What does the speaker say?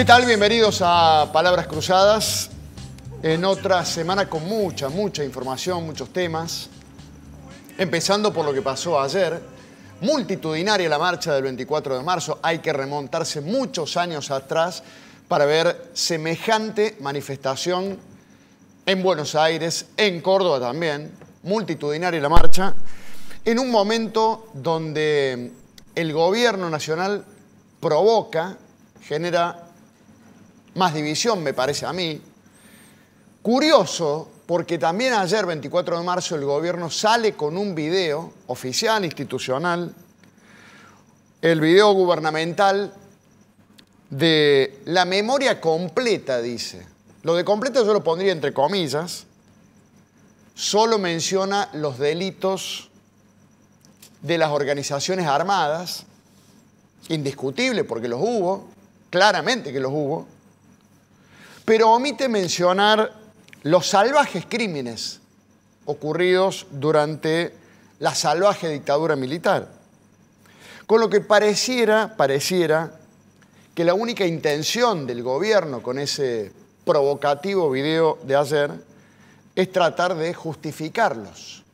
¿Qué tal? Bienvenidos a Palabras Cruzadas. En otra semana con mucha, mucha información, muchos temas. Empezando por lo que pasó ayer. Multitudinaria la marcha del 24 de marzo. Hay que remontarse muchos años atrás para ver semejante manifestación en Buenos Aires, en Córdoba también. Multitudinaria la marcha. En un momento donde el gobierno nacional provoca genera más división me parece a mí. Curioso, porque también ayer, 24 de marzo, el gobierno sale con un video oficial, institucional, el video gubernamental de la memoria completa, dice. Lo de completo yo lo pondría entre comillas. Solo menciona los delitos de las organizaciones armadas, indiscutible porque los hubo, claramente que los hubo, pero omite mencionar los salvajes crímenes ocurridos durante la salvaje dictadura militar. Con lo que pareciera, pareciera que la única intención del gobierno con ese provocativo video de ayer es tratar de justificarlos.